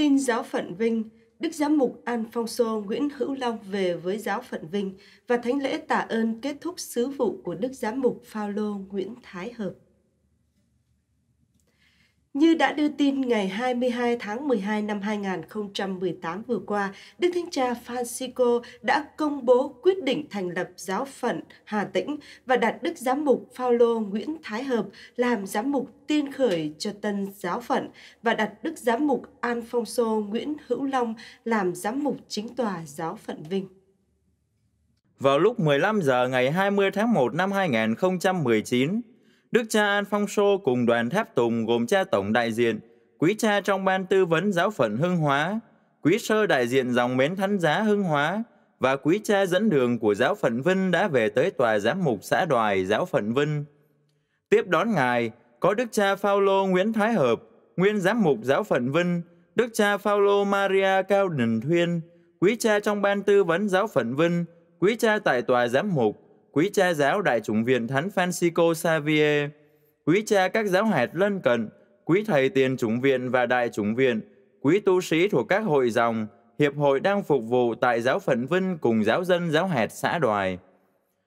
Tin giáo phận Vinh, Đức Giám mục Alfonso Nguyễn Hữu Long về với giáo phận Vinh và thánh lễ tạ ơn kết thúc sứ vụ của Đức Giám mục Phaolô Nguyễn Thái Hợp. Như đã đưa tin ngày 22 tháng 12 năm 2018 vừa qua, Đức Thánh Cha Francisco đã công bố quyết định thành lập giáo phận Hà Tĩnh và đặt Đức Giám mục Phaolô Nguyễn Thái Hợp làm giám mục tiên khởi cho tân giáo phận và đặt Đức Giám mục Alfonso Nguyễn Hữu Long làm giám mục chính tòa giáo phận Vinh. Vào lúc 15 giờ ngày 20 tháng 1 năm 2019, Đức cha an phong Alfonso cùng đoàn tháp tùng gồm cha tổng đại diện, quý cha trong ban tư vấn giáo phận Hưng Hóa, quý sơ đại diện dòng mến thánh giá Hưng Hóa và quý cha dẫn đường của giáo phận Vinh đã về tới tòa giám mục xã đoài giáo phận Vinh. Tiếp đón ngài có đức cha Phaolô Nguyễn Thái Hợp, nguyên giám mục giáo phận Vinh, đức cha Phaolô Maria Cao Đình Thuyên, quý cha trong ban tư vấn giáo phận Vinh, quý cha tại tòa giám mục, quý cha giáo đại chủng viện Thánh Francisco Xavier, quý cha các giáo hạt lân cận, quý thầy tiền chủng viện và đại chủng viện, quý tu sĩ thuộc các hội dòng, hiệp hội đang phục vụ tại giáo phận Vinh cùng giáo dân giáo hạt xã Đoài.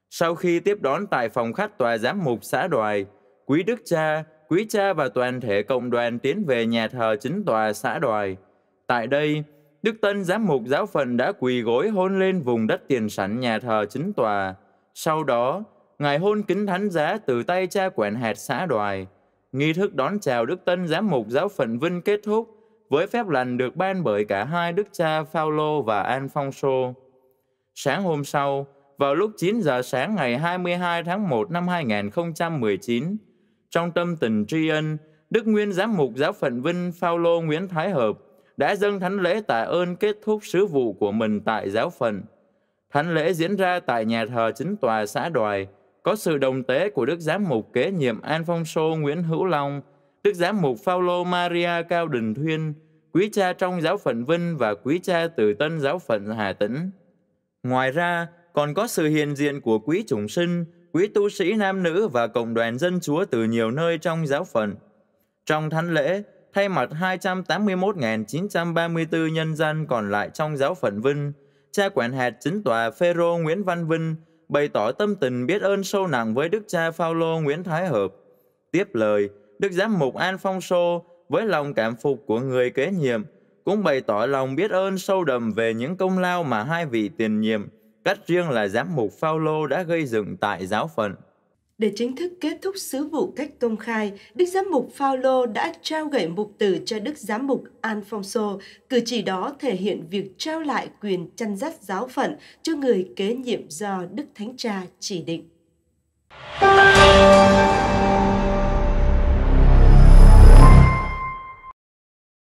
Sau khi tiếp đón tại phòng khách tòa giám mục xã Đoài, quý đức cha, quý cha và toàn thể cộng đoàn tiến về nhà thờ chính tòa xã Đoài. Tại đây, Đức Tân giám mục giáo phận đã quỳ gối hôn lên vùng đất tiền sảnh nhà thờ chính tòa. Sau đó, ngài hôn kính thánh giá từ tay cha quản hạt xã đoài. Nghi thức đón chào Đức Tân Giám mục Giáo phận Vinh kết thúc với phép lành được ban bởi cả hai đức cha Phaolô và an phong Alfonso. Sáng hôm sau, vào lúc 9 giờ sáng ngày 22 tháng 1 năm 2019, trong tâm tình tri ân, Đức Nguyên Giám mục Giáo phận Vinh Phaolô Nguyễn Thái Hợp đã dâng thánh lễ tạ ơn kết thúc sứ vụ của mình tại giáo phận. Thánh lễ diễn ra tại nhà thờ chính tòa xã Đoài, có sự đồng tế của Đức Giám mục kế nhiệm An Phong Sô Nguyễn Hữu Long, Đức Giám mục Phaolô Maria Cao Đình Thuyên, quý cha trong giáo phận Vinh và quý cha từ tân giáo phận Hà Tĩnh. Ngoài ra, còn có sự hiện diện của quý chủng sinh, quý tu sĩ nam nữ và cộng đoàn dân chúa từ nhiều nơi trong giáo phận. Trong thánh lễ, thay mặt 281.934 nhân dân còn lại trong giáo phận Vinh, cha quản hạt chính tòa Phêrô Nguyễn Văn Vinh bày tỏ tâm tình biết ơn sâu nặng với đức cha Phaolô Nguyễn Thái Hợp. Tiếp lời, đức giám mục An Phong Sô với lòng cảm phục của người kế nhiệm cũng bày tỏ lòng biết ơn sâu đậm về những công lao mà hai vị tiền nhiệm, cách riêng là giám mục Phaolô đã gây dựng tại giáo phận. Để chính thức kết thúc sứ vụ cách công khai, Đức Giám mục Phaolô đã trao gậy mục tử cho Đức Giám mục Alfonso. Cử chỉ đó thể hiện việc trao lại quyền chăn dắt giáo phận cho người kế nhiệm do Đức Thánh Cha chỉ định.